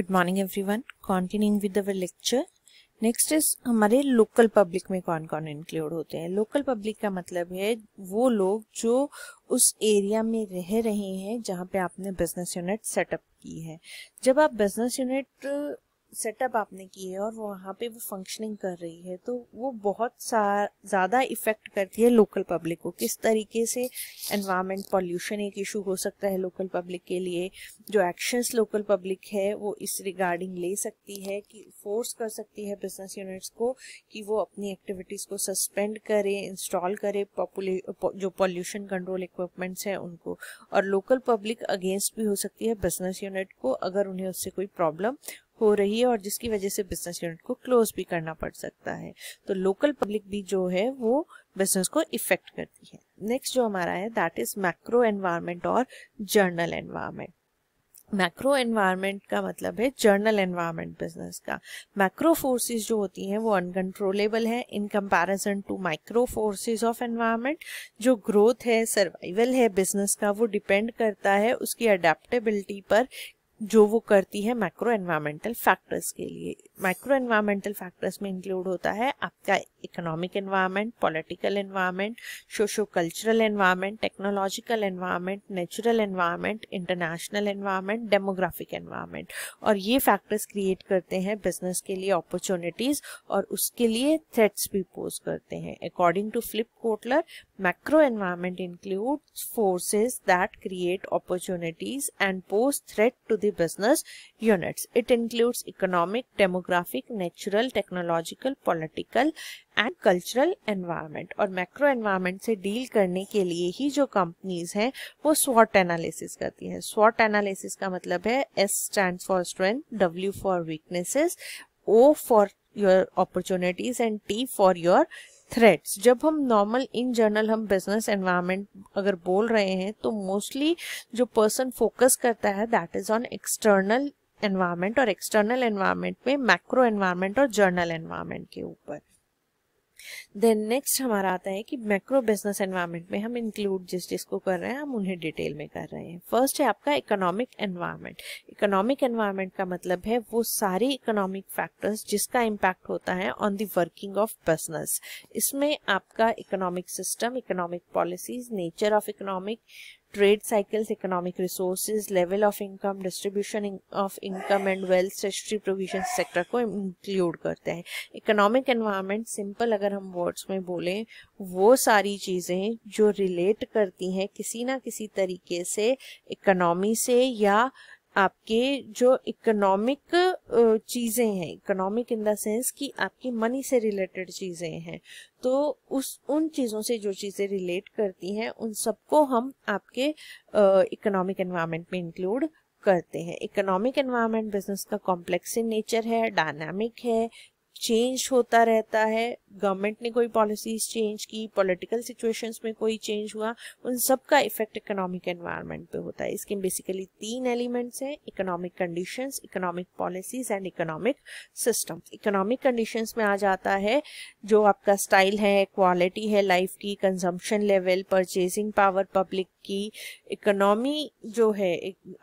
Good morning everyone continuing with our lecture next is हमारे local public में कौन कौन इंक्लूड होते हैं लोकल पब्लिक का मतलब है वो लोग जो उस एरिया में रह रहे हैं जहाँ पे आपने बिजनेस यूनिट सेटअप की है जब आप बिजनेस यूनिट सेटअप आपने की है और वो वहाँ पे वो फंक्शनिंग कर रही है तो वो बहुत सा ज़्यादा इफ़ेक्ट करती है लोकल पब्लिक को किस तरीके से एनवायरनमेंट पॉल्यूशन एक इशू हो सकता है लोकल पब्लिक के लिए जो एक्शंस लोकल पब्लिक है वो इस रिगार्डिंग ले सकती है कि फोर्स कर सकती है बिजनेस यूनिट्स को कि वो अपनी एक्टिविटीज़ को सस्पेंड करें इंस्टॉल करें पॉपुले जो पॉल्यूशन कंट्रोल इक्विपमेंट्स हैं उनको और लोकल पब्लिक अगेंस्ट भी हो सकती है बिजनेस यूनिट को अगर उन्हें उससे कोई प्रॉब्लम हो रही है और जिसकी वजह से बिजनेस यूनिट को क्लोज भी करना पड़ सकता है तो लोकल पब्लिक भी जो है वो बिजनेस को इफेक्ट करती है नेक्स्ट जो हमारा है दैट इज मैक्रो एनवायरमेंट और जर्नल एनवायरमेंट मैक्रो एनवायरमेंट का मतलब है जर्नल एनवायरमेंट बिजनेस का मैक्रो फोर्सेस जो होती हैं वो अनकंट्रोलेबल हैं in comparison to micro forces of environment जो ग्रोथ है सर्वाइवल है बिजनेस का वो डिपेंड करता है उसकी अडेप्टेबिलिटी पर जो वो करती है मैक्रो एनवायरमेंटल फैक्टर्स के लिए मैक्रो एनवायरमेंटल फैक्टर्स में इंक्लूड होता है आपका economic environment political environment socio cultural environment technological environment natural environment international environment demographic environment और ये फैक्टर्स क्रिएट करते हैं बिजनेस के लिए अपॉर्चुनिटीज और उसके लिए थ्रेट्स भी पोज करते हैं according to Philip Kotler macro environment include forces that create opportunities and pose threat to the the business units. It includes economic, demographic, natural, technological, political and cultural environment और macro environment से deal करने के लिए ही जो companies हैं वो स्वॉट analysis करती हैं स्वॉट एनालिसिस का मतलब है S stand for strength W for weaknesses O for your opportunities and T for your threats जब हम नॉर्मल इन जनरल हम बिजनेस एनवायरमेंट अगर बोल रहे हैं तो मोस्टली जो पर्सन फोकस करता है that is on external environment और एक्सटर्नल एनवायरमेंट में मैक्रो एनवायरमेंट और जर्नल एनवायरमेंट के ऊपर देन नेक्स्ट हमारा आता है कि मैक्रो बिजनेस एनवायरमेंट में हम इंक्लूड जिस जिसको कर रहे हैं हम उन्हें डिटेल में कर रहे हैं फर्स्ट है आपका इकोनॉमिक एनवायरमेंट इकोनॉमिक एनवायरमेंट का मतलब है वो सारे इकोनॉमिक फैक्टर्स जिसका इम्पैक्ट होता है on the working of business इसमें आपका economic system economic policies nature of economic trade cycles, economic resources, level of income, distribution of income and wealth, stationary provision sector को इंक्लूड करते हैं economic environment simple अगर हम words में बोलें वो सारी चीज़ें जो रिलेट करती हैं किसी ना किसी तरीके से इकोनॉमी से या आपके जो इकोनॉमिक चीज़ें हैं इकोनॉमिक इन द सेंस कि आपकी मनी से रिलेटेड चीज़ें हैं तो उस उन चीज़ों से जो चीज़ें रिलेट करती हैं उन सबको हम आपके इकोनॉमिक एनवायरनमेंट में इंक्लूड करते हैं इकोनॉमिक एनवायरनमेंट बिजनेस का कॉम्प्लेक्स इन नेचर है डायनामिक है चेंज होता रहता है गवर्नमेंट ने कोई पॉलिसीज चेंज की पॉलिटिकल सिचुएशंस में कोई चेंज हुआ उन सब का इफेक्ट इकोनॉमिक एनवायरनमेंट पे होता है इसके बेसिकली तीन एलिमेंट्स हैं economic conditions economic policies and economic system economic conditions में आ जाता है जो आपका स्टाइल है क्वालिटी है लाइफ की consumption level purchasing power public की इकोनॉमी जो है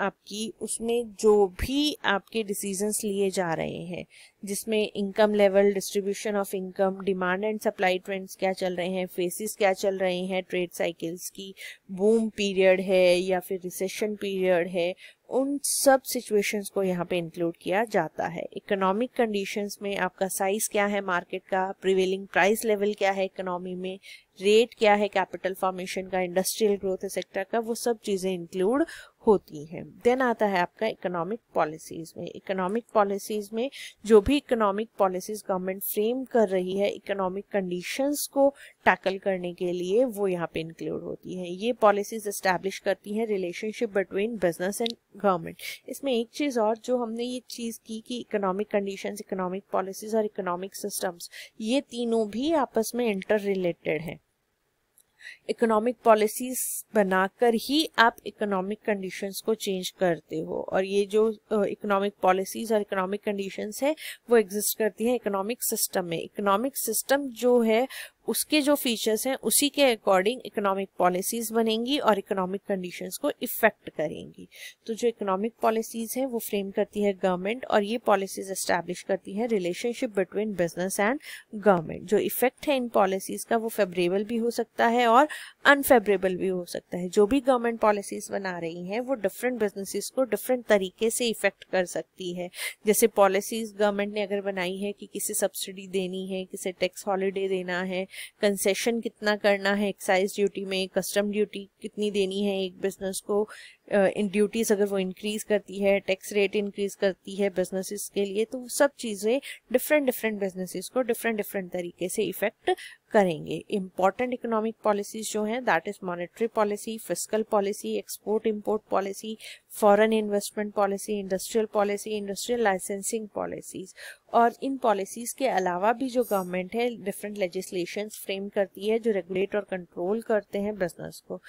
आपकी उसमें जो भी आपके डिसीजंस लिए जा रहे हैं जिसमें income level distribution of income demand and supply trends क्या चल रहे हैं फेसिस क्या चल रहे हैं ट्रेड साइकिल्स की बूम पीरियड है या फिर रिसेशन पीरियड है उन सब सिचुएशंस को यहाँ पे इंक्लूड किया जाता है इकोनॉमिक कंडीशंस में आपका साइज क्या है मार्केट का प्रिवेलिंग प्राइस लेवल क्या है इकोनॉमी में रेट क्या है कैपिटल फॉर्मेशन का इंडस्ट्रियल ग्रोथ सेक्टर का वो सब चीज़ें इंक्लूड होती हैं देन आता है आपका इकोनॉमिक पॉलिसीज में इकोनॉमिक पॉलिसीज में जो भी इकोनॉमिक पॉलिसीज गवर्नमेंट फ्रेम कर रही है इकोनॉमिक कंडीशंस को टैकल करने के लिए वो यहाँ पे इंक्लूड होती है ये पॉलिसीज एस्टेब्लिश करती हैं relationship between business and government इसमें एक चीज़ और जो हमने ये चीज़ की कि इकोनॉमिक कंडीशंस इकोनॉमिक पॉलिसीज और इकोनॉमिक सिस्टम्स ये तीनों भी आपस में इंटर रिलेटेड हैं इकोनॉमिक पॉलिसीज बनाकर ही आप इकोनॉमिक कंडीशंस को चेंज करते हो और ये जो इकोनॉमिक पॉलिसीज और इकोनॉमिक कंडीशंस है वो एग्जिस्ट करती है इकोनॉमिक सिस्टम में इकोनॉमिक सिस्टम जो है उसके जो फीचर्स हैं उसी के अकॉर्डिंग इकोनॉमिक पॉलिसीज बनेंगी और इकोनॉमिक कंडीशंस को इफेक्ट करेंगी तो जो इकोनॉमिक पॉलिसीज हैं वो फ्रेम करती है गवर्नमेंट और ये पॉलिसीज एस्टेब्लिश करती है relationship between business and government जो इफेक्ट है इन पॉलिसीज का वो फेवरेबल भी हो सकता है और अनफेवरेबल भी हो सकता है जो भी गवर्नमेंट पॉलिसीज बना रही हैं वो डिफरेंट बिजनेसिस को डिफरेंट तरीके से इफेक्ट कर सकती है जैसे पॉलिसीज गवर्नमेंट ने अगर बनाई है कि किसे सब्सिडी देनी है किसे टैक्स हॉलीडे देना है कंसेशन कितना करना है एक्साइज ड्यूटी में कस्टम ड्यूटी कितनी देनी है एक बिजनेस को इन ड्यूटीज़ अगर वो इंक्रीज़ करती है टैक्स रेट इंक्रीज़ करती है बिजनेसेस के लिए तो सब चीज़ें डिफरेंट डिफरेंट बिजनेसेस को डिफरेंट डिफरेंट तरीके से इफेक्ट करेंगे इम्पॉर्टेंट इकोनॉमिक पॉलिसीज जो हैं that is monetary policy physical policy export import policy foreign investment policy industrial policy industrial licensing policies और इन पॉलिसीज़ के अलावा भी जो गवर्नमेंट है डिफरेंट लेजिस्लेशन फ्रेम करती है जो रेगुलेट और कंट्रोल करते हैं बिजनेस को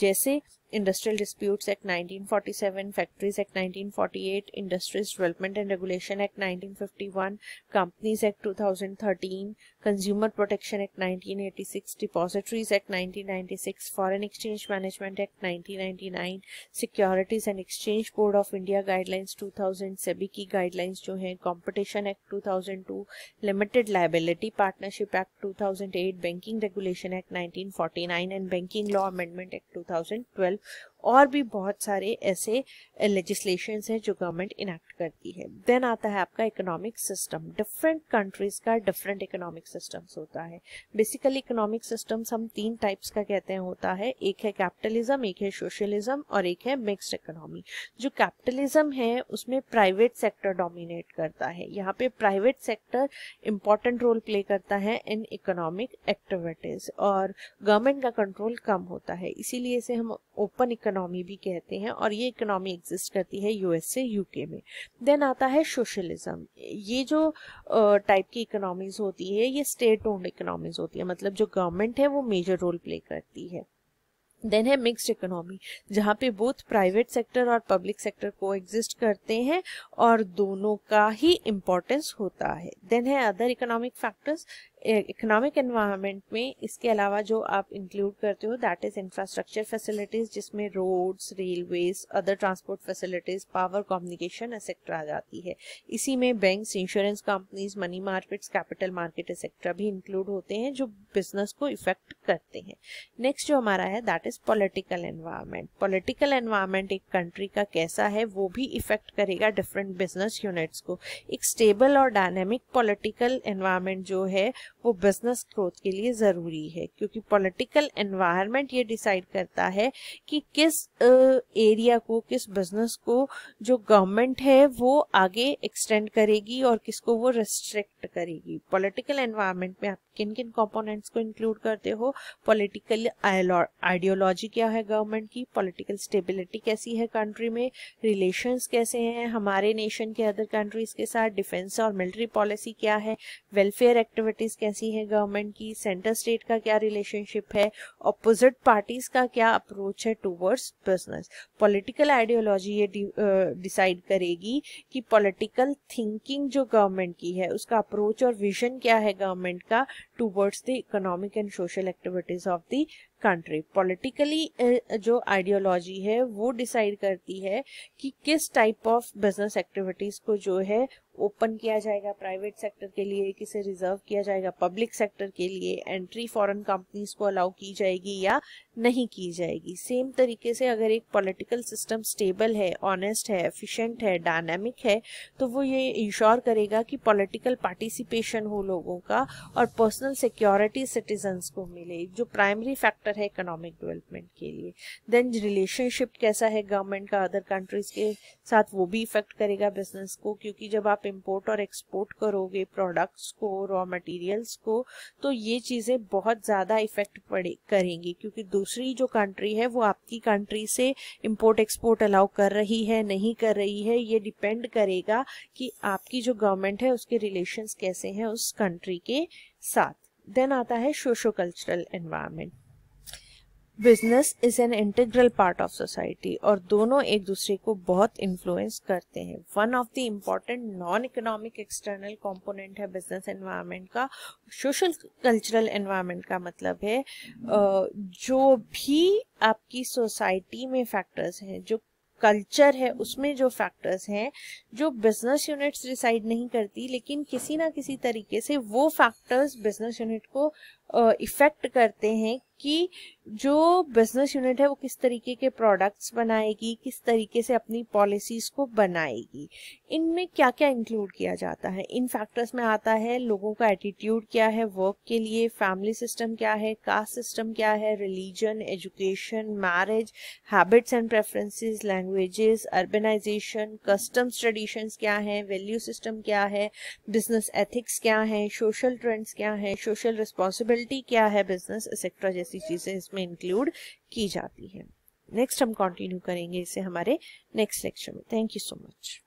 जैसे industrial disputes act 1947, factories act 1948, industries development and regulation act 1951, companies act 2013, consumer protection act 1986, depositories act 1996, foreign exchange management act 1999, securities and exchange board of India guidelines 2000, SEBI की guidelines जो हैं competition act two limited liability partnership act 2008, banking regulation act 1949 and banking law amendment act 2012 और भी बहुत सारे ऐसे legislation हैं जो गवर्नमेंट इनेक्ट करती है देन आता है आपका इकोनॉमिक सिस्टम डिफरेंट कंट्रीज का डिफरेंट इकोनॉमिक सिस्टम्स होता है बेसिकली इकोनॉमिक सिस्टम्स हम तीन टाइप्स का कहते हैं होता है एक है कैपिटलिज्म एक है सोशलिज्म और एक है मिक्सड इकोनॉमी जो कैपिटलिज्म है उसमें प्राइवेट सेक्टर डोमिनेट करता है यहाँ पे private sector important role play करता है इन इकोनॉमिक एक्टिविटीज और गवर्नमेंट का कंट्रोल कम होता है इसीलिए इसे हम ओपन इकोनॉमी भी कहते हैं और ये इकोनॉमी एग्जिस्ट करती है यूएस से यूके में देन आता है सोशलिज्म ये जो टाइप की इकोनॉमीज होती है ये स्टेट ओन्ड इकोनॉमीज होती है मतलब जो गवर्नमेंट है वो मेजर रोल प्ले करती है देन है मिक्स्ड इकोनॉमी जहाँ पे बोथ प्राइवेट सेक्टर और पब्लिक सेक्टर को एग्जिस्ट करते हैं और दोनों का ही इम्पोर्टेंस होता है देन है other economic factors economic environment में इसके अलावा जो आप इंक्लूड करते हो दैट इज इंफ्रास्ट्रक्चर फैसिलिटीज जिसमें roads railways other transport facilities power communication etcetera आ जाती है इसी में banks insurance companies money markets capital market etcetera भी इंक्लूड होते हैं जो बिजनेस को इफेक्ट करते हैं नेक्स्ट जो हमारा है that is political environment political environment एक कंट्री का कैसा है वो भी इफेक्ट करेगा डिफरेंट बिजनेस यूनिट्स को एक स्टेबल और डायनेमिक पोलिटिकल एनवायरमेंट जो है वो बिजनेस ग्रोथ के लिए ज़रूरी है क्योंकि पॉलिटिकल एनवायरनमेंट ये डिसाइड करता है कि किस एरिया को किस बिजनेस को जो गवर्नमेंट है वो आगे एक्सटेंड करेगी और किसको वो रिस्ट्रिक्ट करेगी पॉलिटिकल एनवायरनमेंट में आप किन किन कंपोनेंट्स को इंक्लूड करते हो पॉलिटिकल आइडियोलॉजी क्या है गवर्नमेंट की पॉलिटिकल स्टेबिलिटी कैसी है कंट्री में रिलेशंस कैसे हैं हमारे नेशन के अदर कंट्रीज के साथ डिफेंस और मिलिट्री पॉलिसी क्या है वेलफेयर एक्टिविटीज कैसी है गवर्नमेंट की सेंटर स्टेट का क्या रिलेशनशिप है ऑपोजिट पार्टीज का क्या अप्रोच है टूवर्ड्स बिजनेस पॉलिटिकल आइडियोलॉजी ये डिसाइड uh, करेगी कि पॉलिटिकल थिंकिंग जो गवर्नमेंट की है उसका अप्रोच और विजन क्या है गवर्नमेंट का towards the economic and social activities of the country politically जो आइडियोलॉजी है वो डिसाइड करती है कि किस टाइप ऑफ बिजनेस एक्टिविटीज को जो है ओपन किया जाएगा प्राइवेट सेक्टर के लिए किसे रिजर्व किया जाएगा पब्लिक सेक्टर के लिए एंट्री फॉरेन कंपनीज को अलाउ की जाएगी या नहीं की जाएगी सेम तरीके से अगर एक पॉलिटिकल सिस्टम स्टेबल है ऑनेस्ट है एफिशिएंट है डायनामिक है तो वो ये इंश्योर करेगा कि पॉलिटिकल पार्टिसिपेशन हो लोगों का और पर्सनल सिक्योरिटी सिटीजन्स को मिले जो प्राइमरी फैक्टर है इकोनॉमिक डेवलपमेंट के लिए देन रिलेशनशिप कैसा है गवर्नमेंट का अदर कंट्रीज के साथ वो भी इफेक्ट करेगा बिजनेस को क्योंकि जब आप आप इम्पोर्ट और एक्सपोर्ट करोगे प्रोडक्ट्स को रॉ मटेरियल्स को तो ये चीज़ें बहुत ज़्यादा इफेक्ट पड़े करेंगी क्योंकि दूसरी जो कंट्री है वो आपकी कंट्री से इम्पोर्ट एक्सपोर्ट अलाउ कर रही है नहीं कर रही है ये डिपेंड करेगा कि आपकी जो गवर्नमेंट है उसके रिलेशन कैसे हैं उस कंट्री के साथ देन आता है socio cultural environment business is an integral part of society और दोनों एक दूसरे को बहुत इन्फ्लुएंस करते हैं one of the important non economic external component है बिजनेस एनवायरनमेंट का सोशल कल्चरल एनवायरनमेंट का मतलब है जो भी आपकी सोसाइटी में फैक्टर्स हैं जो कल्चर है उसमें जो फैक्टर्स हैं जो बिजनेस यूनिट्स डिसाइड नहीं करती लेकिन किसी ना किसी तरीके से वो फैक्टर्स बिजनेस यूनिट को इफ़ेक्ट करते हैं कि जो बिजनेस यूनिट है वो किस तरीके के प्रोडक्ट्स बनाएगी किस तरीके से अपनी पॉलिसीज को बनाएगी इनमें क्या क्या इंक्लूड किया जाता है इन फैक्टर्स में आता है लोगों का एटीट्यूड क्या है वर्क के लिए फैमिली सिस्टम क्या है कास्ट सिस्टम क्या है religion education marriage habits and preferences languages urbanisation customs traditions क्या है वैल्यू सिस्टम क्या है बिजनेस एथिक्स क्या है सोशल ट्रेंड्स क्या है सोशल रिस्पॉन्सिबिलिटी प्रॉफिटेबिलिटी क्या है बिजनेस एक्सेट्रा जैसी चीज़ें इसमें इंक्लूड की जाती हैं नेक्स्ट हम कंटिन्यू करेंगे इसे हमारे नेक्स्ट लेक्चर में थैंक यू सो मच